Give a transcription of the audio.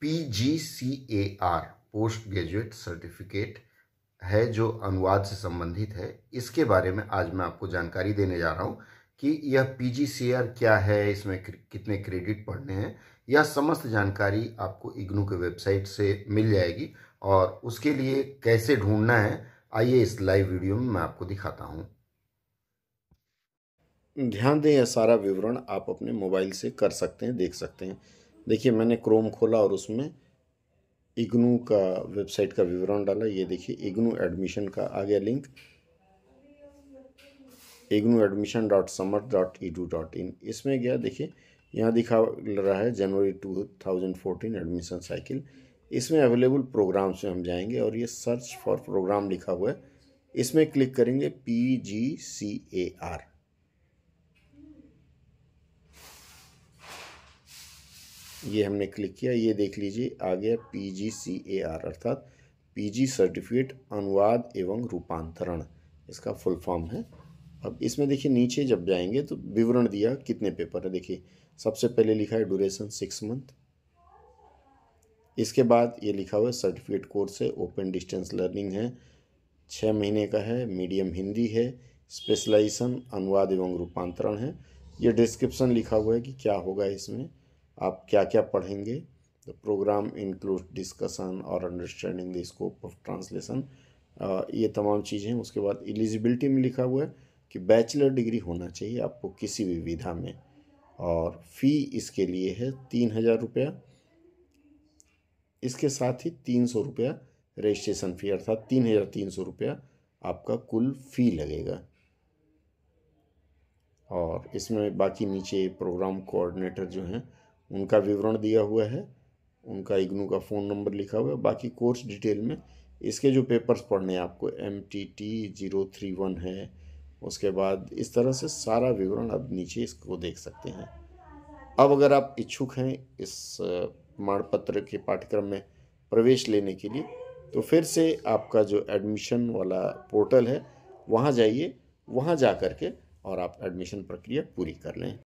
P G C A R post graduate certificate है जो अनुवाद से संबंधित है इसके बारे में आज मैं आपको जानकारी देने जा रहा हूँ कि यह पी जी सी आर क्या है इसमें कितने क्रेडिट पढ़ने हैं यह समस्त जानकारी आपको इग्नू के वेबसाइट से मिल जाएगी और उसके लिए कैसे ढूंढना है आइए इस लाइव वीडियो में मैं आपको दिखाता हूँ ध्यान दें यह सारा विवरण आप अपने मोबाइल से कर सकते हैं देख सकते हैं देखिए मैंने क्रोम खोला और उसमें इग्नू का वेबसाइट का विवरण डाला ये देखिए इग्नू एडमिशन का आ गया link IGNOU admission dot Samarth dot edu dot in इसमें गया देखिए यहाँ दिखा रहा है January two thousand fourteen admission cycle इसमें अवेलेबल प्रोग्राम्स में हम जाएंगे और ये सर्च फॉर प्रोग्राम लिखा हुआ है इसमें क्लिक करेंगे P G C A are ये हमने क्लिक किया ये देख लीजिए आ गया P G C A R अर्थात पी जी सर्टिफिकेट अनुवाद एवं रूपांतरण इसका फुल फॉर्म है अब इसमें देखिए नीचे जब जाएंगे तो विवरण दिया कितने पेपर है देखिए सबसे पहले लिखा है ड्यूरेशन सिक्स मंथ इसके बाद ये लिखा हुआ है सर्टिफिकेट कोर्स है ओपन डिस्टेंस लर्निंग है छः महीने का है मीडियम हिंदी है स्पेशलाइजेशन अनुवाद एवं रूपांतरण है ये डिस्क्रिप्शन लिखा हुआ है कि क्या होगा इसमें आप क्या क्या पढ़ेंगे द प्रोग्राम इंक्लूड डिस्कशन और understanding the scope of translation ये तमाम चीज़ें उसके बाद एलिजिबिलिटी में लिखा हुआ है कि बैचलर डिग्री होना चाहिए आपको किसी भी विधा में और फी इसके लिए है तीन हज़ार रुपया इसके साथ ही तीन सौ रुपया रजिस्ट्रेशन फ़ी अर्थात तीन हज़ार तीन सौ रुपया आपका कुल फ़ी लगेगा और इसमें बाकी नीचे प्रोग्राम कोऑर्डिनेटर जो हैं उनका विवरण दिया हुआ है उनका इग्नू का फ़ोन नंबर लिखा हुआ है बाकी कोर्स डिटेल में इसके जो पेपर्स पढ़ने हैं आपको M T T zero three one है उसके बाद इस तरह से सारा विवरण आप नीचे इसको देख सकते हैं अब अगर आप इच्छुक हैं इस प्रमाण पत्र के पाठ्यक्रम में प्रवेश लेने के लिए तो फिर से आपका जो एडमिशन वाला पोर्टल है वहाँ जाइए वहाँ जा कर के और आप एडमिशन प्रक्रिया पूरी कर लें